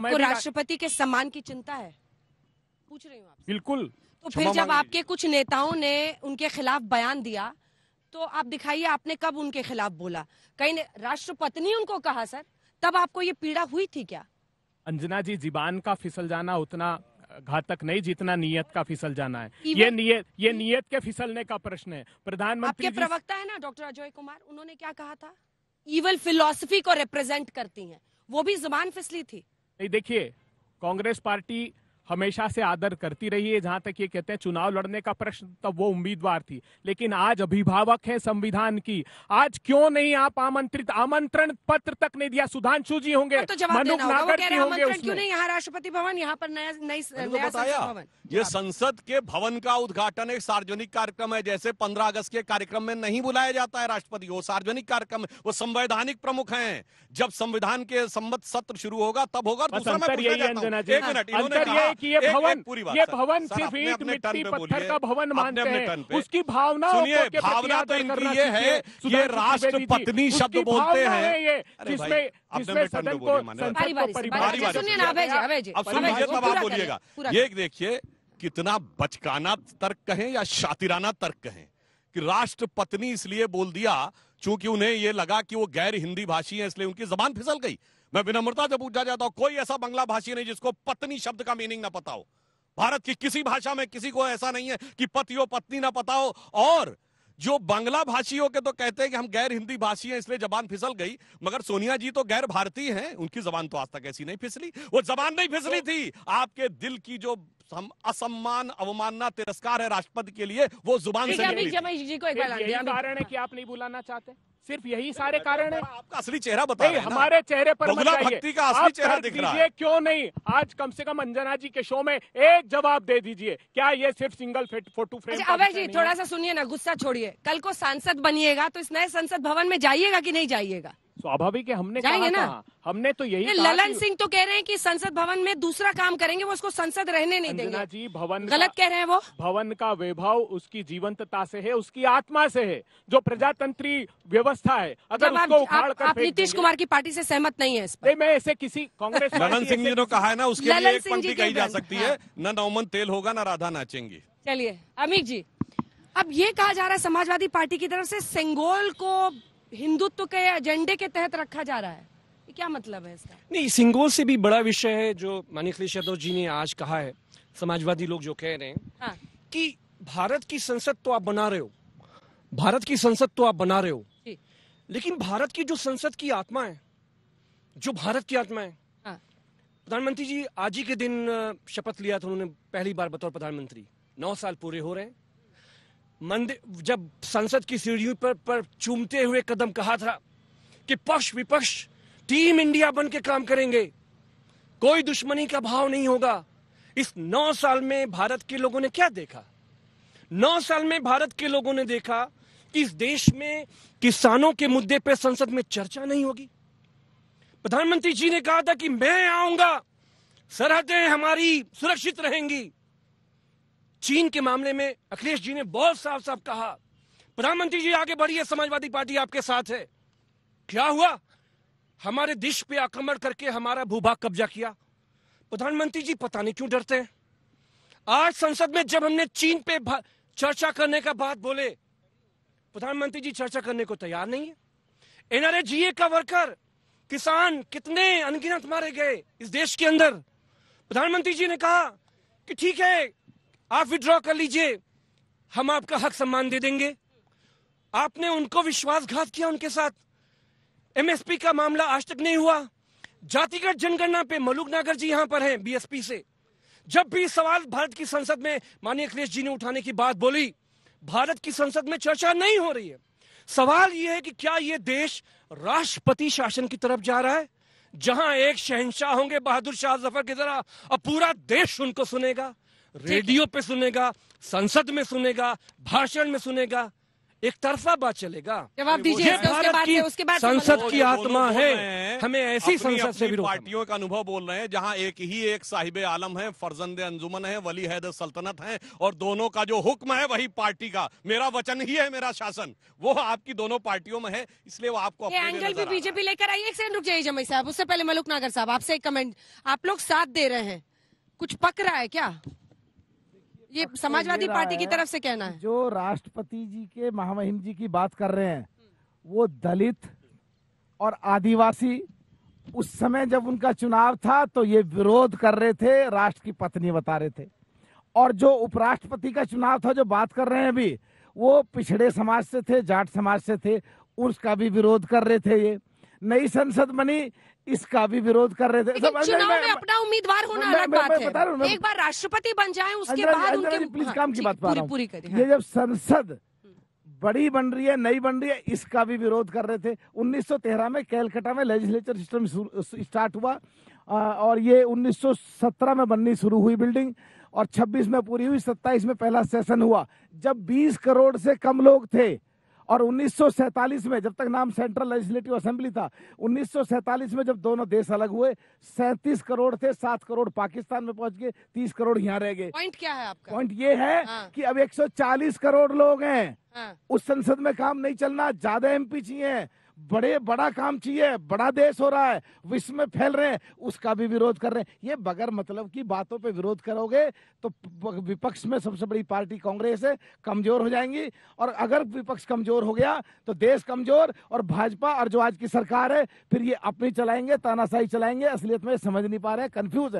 आपको राष्ट्रपति के सम्मान की चिंता है पूछ रही हूँ बिल्कुल तो फिर जब आपके कुछ नेताओं ने उनके खिलाफ बयान दिया तो आप दिखाइए आपने कब उनके खिलाफ बोला कहीं राष्ट्रपति उनको कहा सर तब आपको ये पीड़ा हुई थी क्या अंजना जी जीबान का फिसल जाना उतना घातक नहीं जितना नियत का फिसल जाना है ये नियत ये नियत के फिसलने का प्रश्न है प्रधानमंत्री आपके प्रवक्ता है ना डॉक्टर अजय कुमार उन्होंने क्या कहा था इवल फिलोसफी को रिप्रेजेंट करती हैं वो भी जुबान फिसली थी नहीं देखिए कांग्रेस पार्टी हमेशा से आदर करती रही है जहां तक ये कहते हैं चुनाव लड़ने का प्रश्न तब वो उम्मीदवार थी लेकिन आज अभिभावक है संविधान की आज क्यों नहीं आप आमंत्रित आमंत्रण पत्र तक नहीं दिया सुधांशु जी होंगे तो यहाँ राष्ट्रपति भवन यहाँ पर ये संसद के भवन का उद्घाटन एक सार्वजनिक कार्यक्रम है जैसे पंद्रह अगस्त के कार्यक्रम में नहीं बुलाया जाता है राष्ट्रपति वो सार्वजनिक कार्यक्रम वो संवैधानिक प्रमुख है जब संविधान के संबंध सत्र शुरू होगा तब होगा दूसरा मैं पूछना चाहता एक मिनट इन्होंने कहा कि ये भवन ये भवन सिर्फ ईट मिट्टी पत्थर का भवन मानते हैं उसकी भावना भावना तो इनकी ये है ये राष्ट्र पत्नी शब्द बोलते हैं ये जिसमें जिसमें सदन को बोलिएगा ये देखिए कितना बचकाना तर्क कहें या शातिराना तर्क कहें कि राष्ट्र पत्नी इसलिए बोल दिया चूंकि उन्हें यह लगा कि वो गैर हिंदी भाषी है इसलिए उनकी जबान फिसल गई मैं विनम्रता से पूछा जाता हूं कोई ऐसा बंगला भाषी नहीं जिसको पत्नी शब्द का मीनिंग ना पता हो भारत की किसी भाषा में किसी को ऐसा नहीं है कि पति हो पत्नी ना पता हो और जो भाषी भाषियों के तो कहते हैं कि हम गैर हिंदी भाषी हैं इसलिए जबान फिसल गई मगर सोनिया जी तो गैर भारतीय हैं उनकी जबान तो आज तक ऐसी नहीं फिसली वो जबान नहीं फिसली तो थी आपके दिल की जो हम असम्मान अवमानना तिरस्कार है राष्ट्रपति के लिए वो जुबान से जी को एक कारण है कि आप नहीं बुलाना चाहते सिर्फ यही सारे कारण है आपका असली चेहरा बताइए हमारे चेहरे पर भक्ति का असली चेहरा दिख रहा है क्यों नहीं आज कम से कम अंजना जी के शो में एक जवाब दे दीजिए क्या ये सिर्फ सिंगल फोटो फ्रेम अवैध जी थोड़ा सा सुनिए ना गुस्सा छोड़िए कल को सांसद बनिएगा तो इस नए संसद भवन में जाइएगा की नहीं जाइएगा स्वाभाविक है हमने कहा ना हमने तो यही ललन सिंह तो कह रहे हैं कि संसद भवन में दूसरा काम करेंगे वो उसको संसद रहने नहीं देंगे जी भवन गलत कह रहे हैं वो भवन का वैभव उसकी जीवंतता से है उसकी आत्मा से है जो प्रजातंत्री व्यवस्था है अगर उसको उखाड़ कर आप नीतीश कुमार की पार्टी से सहमत नहीं है मैं ऐसे किसी कांग्रेस ललन सिंह जी ने कहा है ना उसके लिए एक पंक्ति कही जा सकती हाँ। है न नौमन तेल होगा न राधा नाचेंगी चलिए अमित जी अब ये कहा जा रहा है समाजवादी पार्टी की तरफ से सेंगोल को हिंदुत्व के एजेंडे के तहत रखा जा रहा है ये क्या मतलब है इसका नहीं सिंगोल से भी बड़ा विषय है जो मानिकलेश यादव जी ने आज कहा है समाजवादी लोग जो कह रहे हैं हाँ। कि भारत की संसद तो आप बना रहे हो भारत की संसद तो आप बना रहे हो लेकिन भारत की जो संसद की आत्मा है जो भारत की आत्मा है हाँ। प्रधानमंत्री जी आज ही के दिन शपथ लिया था उन्होंने पहली बार बतौर प्रधानमंत्री नौ साल पूरे हो रहे हैं मंदिर जब संसद की सीढ़ियों पर, पर चूमते हुए कदम कहा था कि पक्ष विपक्ष टीम इंडिया बन के काम करेंगे कोई दुश्मनी का भाव नहीं होगा इस नौ साल में भारत के लोगों ने क्या देखा नौ साल में भारत के लोगों ने देखा कि इस देश में किसानों के मुद्दे पर संसद में चर्चा नहीं होगी प्रधानमंत्री जी ने कहा था कि मैं आऊंगा सरहदें हमारी सुरक्षित रहेंगी चीन के मामले में अखिलेश जी ने बहुत साफ साफ कहा प्रधानमंत्री जी आगे बढ़िए समाजवादी पार्टी आपके साथ है क्या हुआ हमारे देश पे आक्रमण करके हमारा भूभाग कब्जा किया प्रधानमंत्री जी पता नहीं क्यों डरते हैं आज संसद में जब हमने चीन पे चर्चा करने का बात बोले प्रधानमंत्री जी चर्चा करने को तैयार नहीं है एनआरए जीए का वर्कर किसान कितने अनगिनत मारे गए इस देश के अंदर प्रधानमंत्री जी ने कहा कि ठीक है आप विड्रॉ कर लीजिए हम आपका हक सम्मान दे देंगे आपने उनको विश्वासघात किया उनके साथ एमएसपी का मामला आज तक नहीं हुआ जातिगत जनगणना पे मलुक नागर जी यहां पर हैं बीएसपी से जब भी सवाल भारत की संसद में माननीय अखिलेश जी ने उठाने की बात बोली भारत की संसद में चर्चा नहीं हो रही है सवाल यह है कि क्या ये देश राष्ट्रपति शासन की तरफ जा रहा है जहां एक शहनशाह होंगे बहादुर शाह जफर की तरह अब पूरा देश उनको सुनेगा रेडियो पे सुनेगा संसद में सुनेगा भाषण में सुनेगा एक तरफा बात चलेगा जवाब दीजिए उसके बाद उसके बाद संसद की आत्मा है हमें ऐसी संसद से पार्टियों का अनुभव बोल रहे हैं जहां एक ही एक साहिब आलम है फर्जंद अंजुमन है वली हैद सल्तनत है और दोनों का जो हुक्म है वही पार्टी का मेरा वचन ही है मेरा शासन वो आपकी दोनों पार्टियों में है इसलिए वो आपको एंगल भी बीजेपी लेकर आई एक सेकंड रुक जाइए जमी साहब उससे पहले मलुक नागर साहब आपसे एक कमेंट आप लोग साथ दे रहे हैं कुछ पक रहा है क्या ये अच्छा, समाजवादी पार्टी की तरफ से कहना है जो राष्ट्रपति जी के महामहिम जी की बात कर रहे हैं वो दलित और आदिवासी उस समय जब उनका चुनाव था तो ये विरोध कर रहे थे राष्ट्र की पत्नी बता रहे थे और जो उपराष्ट्रपति का चुनाव था जो बात कर रहे हैं अभी वो पिछड़े समाज से थे जाट समाज से थे उसका भी विरोध कर रहे थे ये नई संसद बनी इसका भी विरोध कर रहे थे सब चुनाव में अपना उम्मीदवार होना अलग बात है एक बार राष्ट्रपति बन जाए उसके बाद उनके प्लीज काम की बात पूरी पूरी करें हाँ। ये जब संसद बड़ी बन रही है नई बन रही है इसका भी विरोध कर रहे थे 1913 में कैलकटा में लेजिस्लेचर सिस्टम स्टार्ट हुआ और ये 1917 में बननी शुरू हुई बिल्डिंग और 26 में पूरी हुई 27 में पहला सेशन हुआ जब 20 करोड़ से कम लोग थे और 1947 में जब तक नाम सेंट्रल लेजिस्लेटिव असेंबली था 1947 में जब दोनों देश अलग हुए सैंतीस करोड़ थे सात करोड़ पाकिस्तान में पहुंच गए तीस करोड़ यहाँ रह गए पॉइंट क्या है आपका पॉइंट ये है हाँ। कि अब 140 करोड़ लोग हैं हाँ। उस संसद में काम नहीं चलना ज्यादा एमपी चाहिए बड़े बड़ा काम चाहिए बड़ा देश हो रहा है विश्व में फैल रहे हैं उसका भी विरोध कर रहे हैं ये बगैर मतलब की बातों पे विरोध करोगे तो विपक्ष में सबसे बड़ी पार्टी कांग्रेस है कमजोर हो जाएंगी और अगर विपक्ष कमजोर हो गया तो देश कमजोर और भाजपा और जो आज की सरकार है फिर ये अपनी चलाएंगे तानाशाही चलाएंगे असलियत में समझ नहीं पा रहे हैं कंफ्यूज है